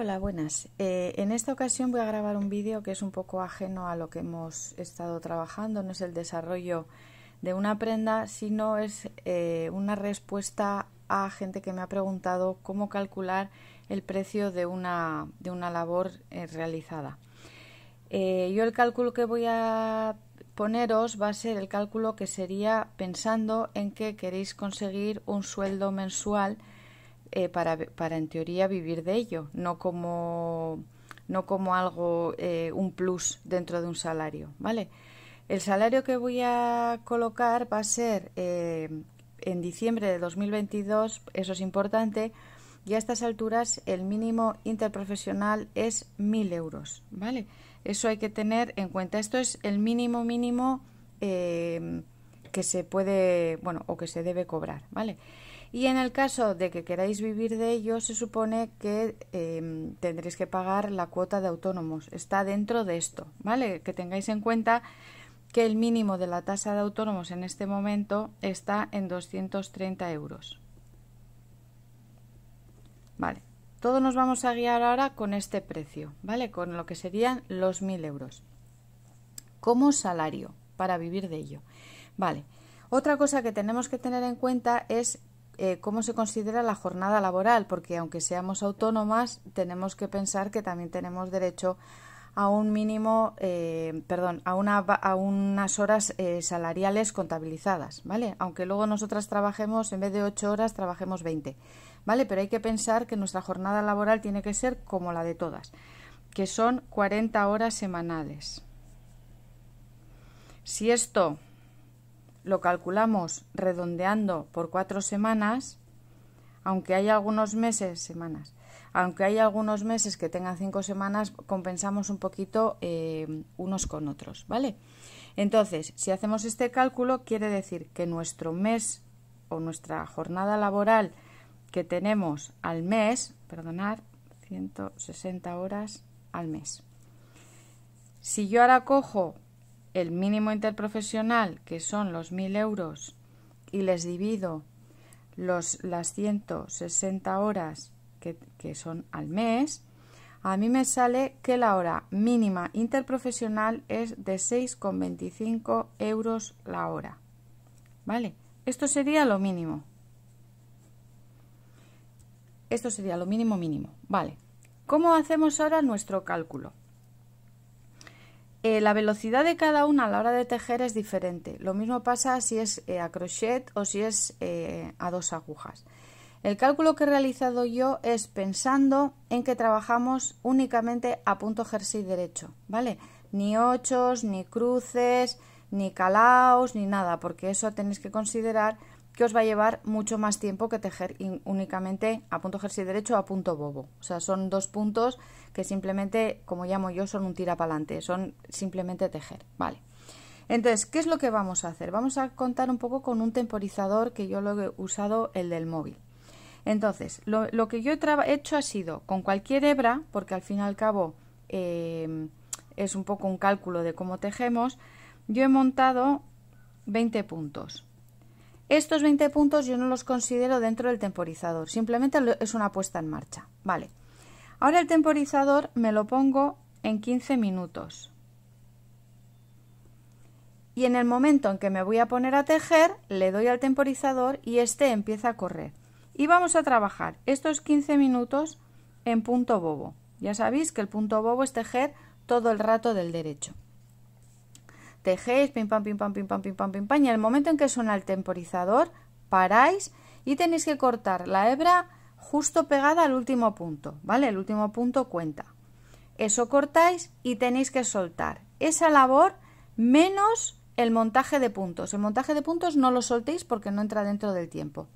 Hola, buenas. Eh, en esta ocasión voy a grabar un vídeo que es un poco ajeno a lo que hemos estado trabajando, no es el desarrollo de una prenda, sino es eh, una respuesta a gente que me ha preguntado cómo calcular el precio de una, labor eh, realizada. yo el cálculo que voy a poneros va a ser el cálculo que sería pensando en que queréis conseguir un sueldo mensual eh, para, en teoría vivir de ello, no como, no como algo, eh, un plus dentro de un salario, ¿vale? El salario que voy a colocar va a ser eh, en diciembre de 2022, eso es importante, y a estas alturas el mínimo interprofesional es 1.000 euros, ¿vale? Eso hay que tener en cuenta. Esto es el mínimo mínimo que se puede, bueno, o que se debe cobrar, ¿vale? Y en el caso de que queráis vivir de ello, se supone que em, tendréis que pagar la cuota de autónomos. Está dentro de esto, ¿vale? Que tengáis en cuenta que el mínimo de la tasa de autónomos en este momento está en 230 euros. Vale, todos nos vamos a guiar ahora con este precio, ¿vale? Con lo que serían los 1.000 euros. Como salario, para vivir de ello. Vale, otra cosa que tenemos que tener en cuenta es eh, cómo se considera la jornada laboral, porque aunque seamos autónomas, tenemos que pensar que también tenemos derecho a un mínimo, eh, perdón, a, unas horas eh, salariales contabilizadas, ¿vale? Aunque luego nosotras trabajemos, en vez de ocho horas, trabajemos veinte, ¿vale? Pero hay que pensar que nuestra jornada laboral tiene que ser como la de todas, que son 40 horas semanales. Si esto lo calculamos redondeando por cuatro semanas, aunque hay algunos meses, semanas, aunque hay algunos meses que tengan cinco semanas, compensamos un poquito eh, unos con otros, ¿vale? Entonces, si hacemos este cálculo, quiere decir que nuestro mes o nuestra jornada laboral que tenemos al mes, perdonad, 160 horas al mes. Si yo ahora cojo el mínimo interprofesional, que son los 1.000 euros, y les divido los, las 160 horas que, que son al mes, a mí me sale que la hora mínima interprofesional es de 6,25 euros la hora. ¿Vale? Esto sería lo mínimo. Esto sería lo mínimo mínimo. ¿Vale? ¿Cómo hacemos ahora nuestro cálculo? Eh, la velocidad de cada una a la hora de tejer es diferente. Lo mismo pasa si es eh, a crochet o si es eh, a dos agujas. El cálculo que he realizado yo es pensando en que trabajamos únicamente a punto jersey derecho, ¿vale? Ni ochos, ni cruces, ni calaos, ni nada, porque eso tenéis que considerar que os va a llevar mucho más tiempo que tejer únicamente a punto jersey derecho a punto bobo. O sea, son dos puntos que simplemente, como llamo yo, son un tira para adelante, son simplemente tejer, ¿vale? Entonces, ¿qué es lo que vamos a hacer? Vamos a contar un poco con un temporizador que yo lo he usado, el del móvil. Entonces, lo, que yo he hecho ha sido con cualquier hebra, porque al fin y al cabo em, es un poco un cálculo de cómo tejemos, yo he montado 20 puntos estos 20 puntos yo no los considero dentro del temporizador, simplemente es una puesta en marcha. Vale. Ahora el temporizador me lo pongo en 15 minutos. Y en el momento en que me voy a poner a tejer, le doy al temporizador y este empieza a correr. Y vamos a trabajar estos 15 minutos en punto bobo. Ya sabéis que el punto bobo es tejer todo el rato del derecho dejéis este pim pam, pim pam, pim pam, pim pam, pim pam, y en el momento en que suena el temporizador, paráis y tenéis que cortar la hebra justo pegada al último punto, ¿vale? El último punto cuenta. Eso cortáis y tenéis que soltar. Esa labor menos el montaje de puntos. El montaje de puntos no lo soltéis porque no entra dentro del tiempo.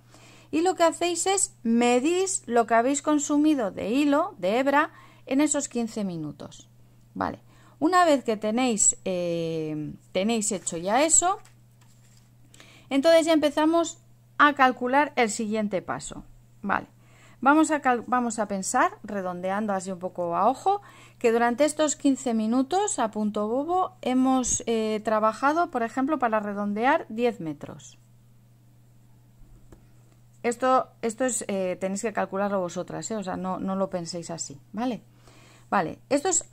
Y lo que hacéis es medís lo que habéis consumido de hilo, de hebra, en esos 15 minutos. Vale. Una vez que tenéis, eh, tenéis hecho ya eso, entonces ya empezamos a calcular el siguiente paso. Vale, vamos a, vamos a pensar, redondeando así un poco a ojo, que durante estos 15 minutos a punto bobo hemos eh, trabajado, por ejemplo, para redondear 10 metros. Esto, esto es, eh, tenéis que calcularlo vosotras, o sea, no, no lo penséis así, ¿vale? Vale, esto es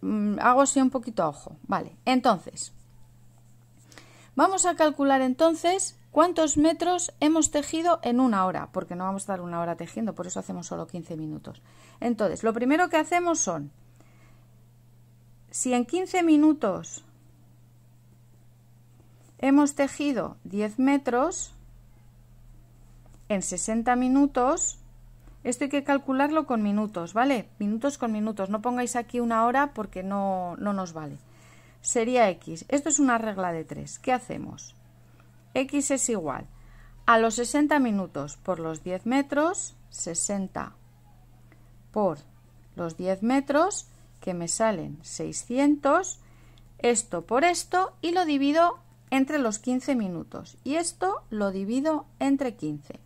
mm, hago así un poquito ojo. Vale, entonces, vamos a calcular entonces cuántos metros hemos tejido en una hora, porque no vamos a estar una hora tejiendo, por eso hacemos solo 15 minutos. Entonces, lo primero que hacemos son, si en 15 minutos hemos tejido 10 metros, en 60 minutos esto hay que calcularlo con minutos, ¿vale? Minutos con minutos. No pongáis aquí una hora porque no, nos vale. Sería x. Esto es una regla de 3. ¿Qué hacemos? x es igual a los 60 minutos por los 10 metros, 60 por los 10 metros, que me salen 600, esto por esto, y lo divido entre los 15 minutos. Y esto lo divido entre 15.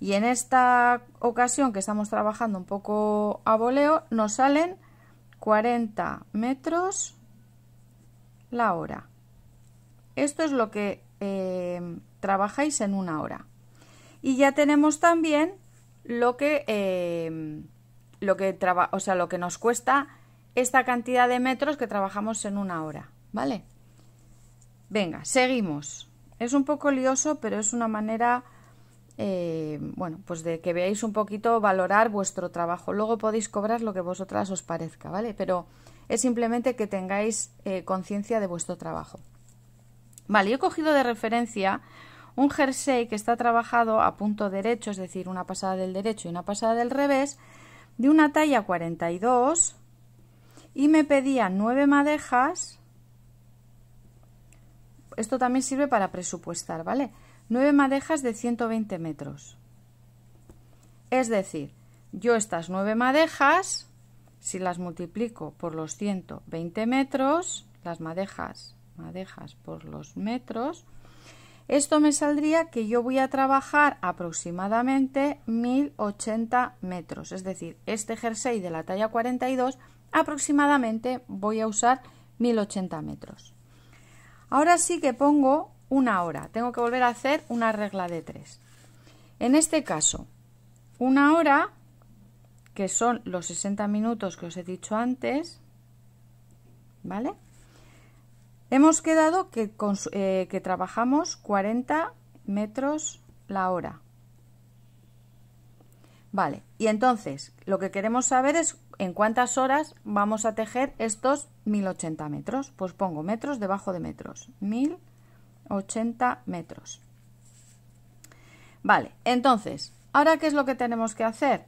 Y en esta ocasión que estamos trabajando un poco a voleo, nos salen 40 metros la hora. Esto es lo que eh, trabajáis en una hora. Y ya tenemos también lo que, eh, lo, que o sea, lo que nos cuesta esta cantidad de metros que trabajamos en una hora. ¿Vale? Venga, seguimos. Es un poco lioso, pero es una manera eh, bueno, pues de que veáis un poquito valorar vuestro trabajo. Luego podéis cobrar lo que vosotras os parezca, ¿vale? Pero es simplemente que tengáis eh, conciencia de vuestro trabajo. Vale, yo he cogido de referencia un jersey que está trabajado a punto derecho, es decir, una pasada del derecho y una pasada del revés, de una talla 42 y me pedía nueve madejas. Esto también sirve para presupuestar, ¿vale? 9 madejas de 120 metros. Es decir, yo estas 9 madejas, si las multiplico por los 120 metros, las madejas, madejas por los metros, esto me saldría que yo voy a trabajar aproximadamente 1080 metros. Es decir, este jersey de la talla 42 aproximadamente voy a usar 1080 metros. Ahora sí que pongo una hora. Tengo que volver a hacer una regla de tres. En este caso, una hora, que son los 60 minutos que os he dicho antes, ¿vale? Hemos quedado que, eh, que trabajamos 40 metros la hora. Vale, y entonces lo que queremos saber es en cuántas horas vamos a tejer estos 1080 metros. Pues pongo metros debajo de metros. mil 80 metros. Vale, entonces, ahora qué es lo que tenemos que hacer?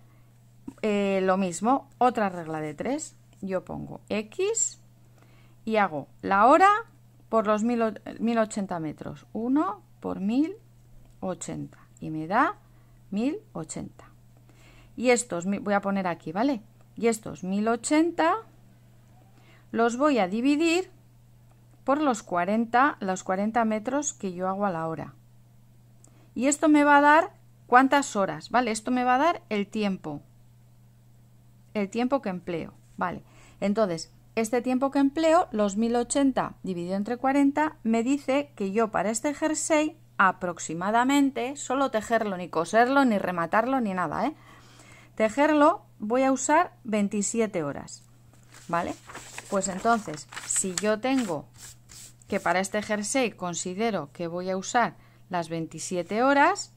Eh, lo mismo, otra regla de 3. Yo pongo X y hago la hora por los 1080 metros. 1 por 1080 y me da 1080. Y estos, voy a poner aquí, ¿vale? Y estos 1080 los voy a dividir por los 40, los 40 metros que yo hago a la hora. Y esto me va a dar cuántas horas, ¿vale? Esto me va a dar el tiempo. El tiempo que empleo, ¿vale? Entonces, este tiempo que empleo, los 1080 dividido entre 40, me dice que yo para este jersey aproximadamente, solo tejerlo, ni coserlo, ni rematarlo, ni nada, ¿eh? Tejerlo voy a usar 27 horas, ¿vale? Pues entonces, si yo tengo que para este jersey considero que voy a usar las 27 horas,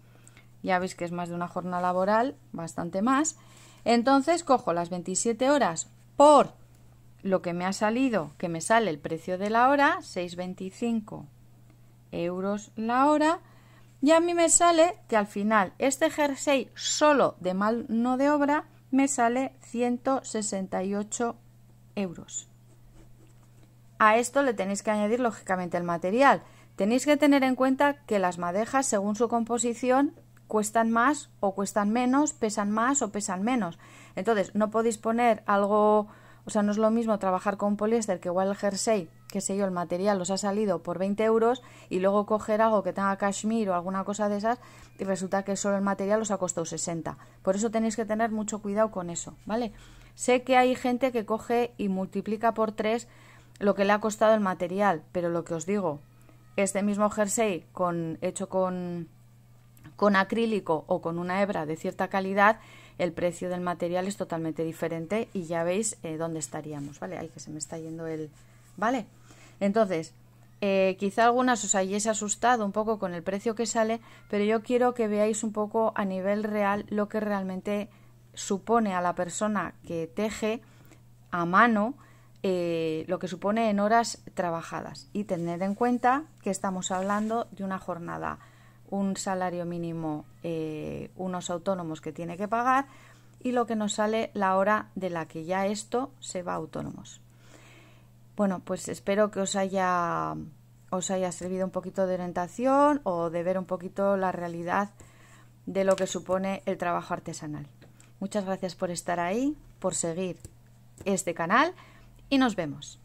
ya veis que es más de una jornada laboral, bastante más, entonces cojo las 27 horas por lo que me ha salido, que me sale el precio de la hora, 6,25 euros la hora, y a mí me sale que al final este jersey solo de mano de obra me sale 168 euros. A esto le tenéis que añadir lógicamente el material. Tenéis que tener en cuenta que las madejas, según su composición, cuestan más o cuestan menos, pesan más o pesan menos. Entonces, no podéis poner algo, o sea, no es lo mismo trabajar con poliéster que igual el jersey, que sé yo, el material os ha salido por 20 euros y luego coger algo que tenga cashmere o alguna cosa de esas y resulta que solo el material os ha costado 60. Por eso tenéis que tener mucho cuidado con eso, ¿vale? Sé que hay gente que coge y multiplica por 3 lo que le ha costado el material, pero lo que os digo, este mismo jersey con, hecho con, acrílico o con una hebra de cierta calidad, el precio del material es totalmente diferente y ya veis eh, dónde estaríamos, ¿vale? Ay, que se me está yendo el... ¿Vale? Entonces, eh, quizá algunas os hayáis asustado un poco con el precio que sale, pero yo quiero que veáis un poco a nivel real lo que realmente supone a la persona que teje a mano eh, lo que supone en horas trabajadas. Y tener en cuenta que estamos hablando de una jornada, un salario mínimo, eh, unos autónomos que tiene que pagar y lo que nos sale la hora de la que ya esto se va autónomos. Bueno, pues espero que os haya, os haya servido un poquito de orientación o de ver un poquito la realidad de lo que supone el trabajo artesanal. Muchas gracias por estar ahí, por seguir este canal y nos vemos.